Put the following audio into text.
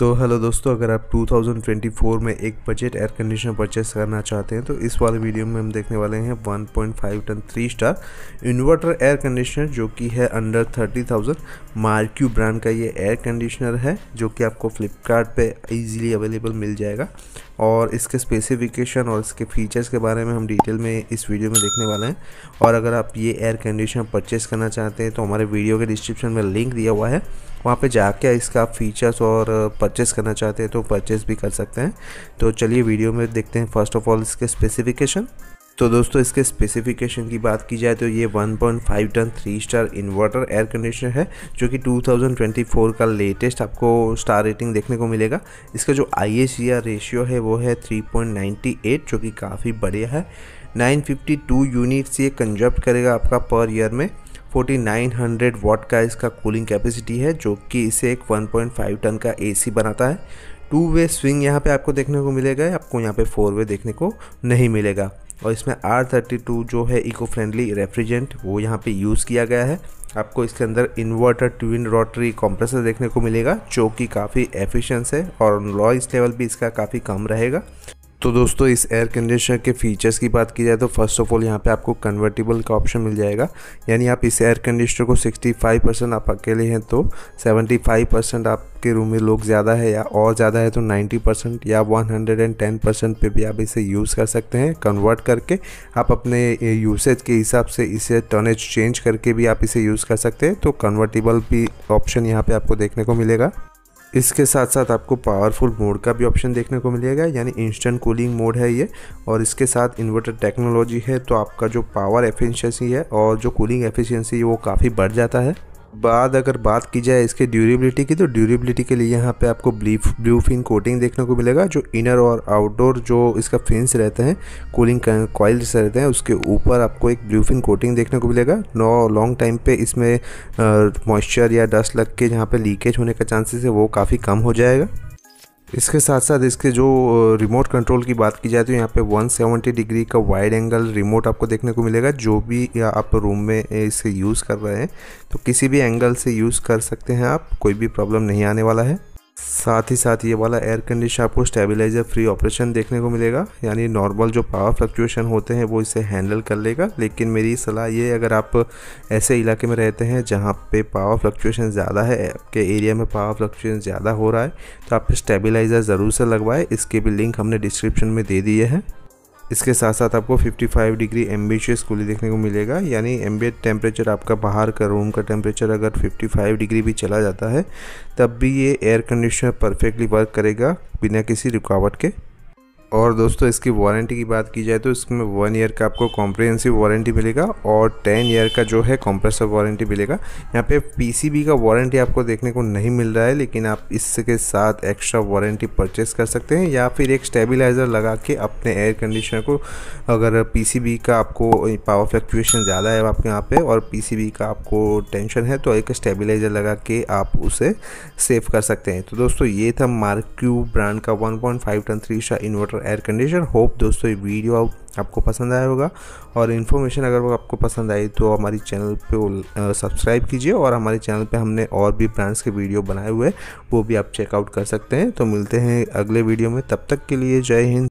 तो हेलो दोस्तों अगर आप 2024 में एक बजट एयर कंडीशनर परचेस करना चाहते हैं तो इस वाले वीडियो में हम देखने वाले हैं 1.5 ton three star inverter air conditioner जो कि है अंडर 30,000 मार्क्यू ब्रांड का ये एयर कंडीशनर है जो कि आपको फ्लिपकार्ट पे इजीली अवेलेबल मिल जाएगा और इसके स्पेसिफिकेशन और इसके फीचर्स के बारे में हम डिटेल में इस वीडियो में देखने वाले हैं और अगर आप ये एयर कंडीशनर परचेस करना चाहते हैं तो हमारे वीडियो के डिस्क्रिप्शन में लिंक दिया हुआ है वहाँ पे जाके इसका आप फीचर्स और परचेस करना चाहते हैं तो परचेस भी कर सकते हैं तो चलिए वीडियो में देखते हैं फर्स्ट ऑफ ऑल इसके स्पेसिफिकेशन तो दोस्तों इसके स्पेसिफिकेशन की बात की जाए तो ये 1.5 ton three star inverter air conditioner है जो कि 2024 का लेटेस्ट आपको स्टार रेटिंग देखने को मिलेगा इसका जो आई रेशियो है वो है 3.98 जो कि काफ़ी बढ़िया है 952 यूनिट्स ये कंजप्ट करेगा आपका पर ईयर में 4900 वाट का इसका कूलिंग कैपेसिटी है जो कि इसे एक वन टन का ए बनाता है टू वे स्विंग यहाँ पे आपको देखने को मिलेगा आपको यहाँ पे फोर वे देखने को नहीं मिलेगा और इसमें आर थर्टी टू जो है इको फ्रेंडली रेफ्रिजेंट वो यहाँ पे यूज़ किया गया है आपको इसके अंदर इन्वर्टर ट्विन रोटरी कंप्रेसर देखने को मिलेगा जो कि काफ़ी एफिशिएंट है और नॉइस लेवल भी इसका काफ़ी कम रहेगा तो दोस्तों इस एयर कंडीशनर के फीचर्स की बात की जाए तो फर्स्ट ऑफ ऑल यहाँ पे आपको कन्वर्टेबल का ऑप्शन मिल जाएगा यानी आप इस एयर कंडीशनर को 65 परसेंट आप अकेले हैं तो 75 परसेंट आपके रूम में लोग ज़्यादा है या और ज़्यादा है तो 90 परसेंट या 110 परसेंट पर भी आप इसे यूज़ कर सकते हैं कन्वर्ट करके आप अपने यूसेज के हिसाब से इसे टर्नेज चेंज करके भी आप इसे यूज़ कर सकते हैं तो कन्वर्टेबल भी ऑप्शन यहाँ पर आपको देखने को मिलेगा इसके साथ साथ आपको पावरफुल मोड का भी ऑप्शन देखने को मिलेगा यानी इंस्टेंट कूलिंग मोड है ये और इसके साथ इन्वर्टर टेक्नोलॉजी है तो आपका जो पावर एफिशिएंसी है और जो कूलिंग एफिशिएंसी है वो काफ़ी बढ़ जाता है बाद अगर बात की जाए इसके ड्यूरेबिलिटी की तो ड्यूरेबिलिटी के लिए यहाँ पे आपको ब्लीफ ब्लू फिन कोटिंग देखने को मिलेगा जो इनर और आउटडोर जो इसका फिन्स रहते हैं कूलिंग कॉइल्स रहते हैं उसके ऊपर आपको एक ब्लू फिन कोटिंग देखने को मिलेगा नो लॉन्ग टाइम पे इसमें मॉइस्चर या डस्ट लग के जहाँ पर लीकेज होने का चांसेस है वो काफ़ी कम हो जाएगा इसके साथ साथ इसके जो रिमोट कंट्रोल की बात की जाए तो यहाँ पे 170 डिग्री का वाइड एंगल रिमोट आपको देखने को मिलेगा जो भी आप रूम में इसे यूज़ कर रहे हैं तो किसी भी एंगल से यूज़ कर सकते हैं आप कोई भी प्रॉब्लम नहीं आने वाला है साथ ही साथ ये वाला एयर कंडीशन आपको स्टेबलाइजर फ्री ऑपरेशन देखने को मिलेगा यानी नॉर्मल जो पावर फ्लक्चुएशन होते हैं वो इसे हैंडल कर लेगा लेकिन मेरी सलाह ये अगर आप ऐसे इलाके में रहते हैं जहाँ पे पावर फ्लक्चुएशन ज़्यादा है आपके एरिया में पावर फ्लक्चुएशन ज़्यादा हो रहा है तो आप स्टेबलाइज़र ज़रूर से लगवाएं इसके भी लिंक हमने डिस्क्रिप्शन में दे दिए हैं इसके साथ साथ आपको 55 डिग्री एम्बिशियस कूली देखने को मिलेगा यानी एम्बियट टेम्परेचर आपका बाहर का रूम का टेम्परेचर अगर 55 डिग्री भी चला जाता है तब भी ये एयर कंडीशनर परफेक्टली वर्क करेगा बिना किसी रुकावट के और दोस्तों इसकी वारंटी की बात की जाए तो इसमें वन ईयर का आपको कॉम्प्रिहेंसिव वारंटी मिलेगा और टेन ईयर का जो है कॉम्प्रेसर वारंटी मिलेगा यहाँ पे पीसीबी का वारंटी आपको देखने को नहीं मिल रहा है लेकिन आप इसके साथ एक्स्ट्रा वारंटी परचेस कर सकते हैं या फिर एक स्टेबिलाइज़र लगा के अपने एयर कंडीशनर को अगर पी का आपको पावर फ्लक्चुएशन ज़्यादा है आपके यहाँ पर और पी का आपको टेंशन है तो एक स्टेबिलाइज़र लगा के आप उसे सेव कर सकते हैं तो दोस्तों ये था मार्क्यू ब्रांड का फाइव टन थ्री इन्वर्टर और एयर कंडीशन होप दोस्तों ये वीडियो आपको पसंद आया होगा और इन्फॉर्मेशन अगर वो आपको पसंद आई तो हमारी चैनल पे सब्सक्राइब कीजिए और हमारे चैनल पे हमने और भी ब्रांड्स के वीडियो बनाए हुए वो भी आप चेकआउट कर सकते हैं तो मिलते हैं अगले वीडियो में तब तक के लिए जय हिंद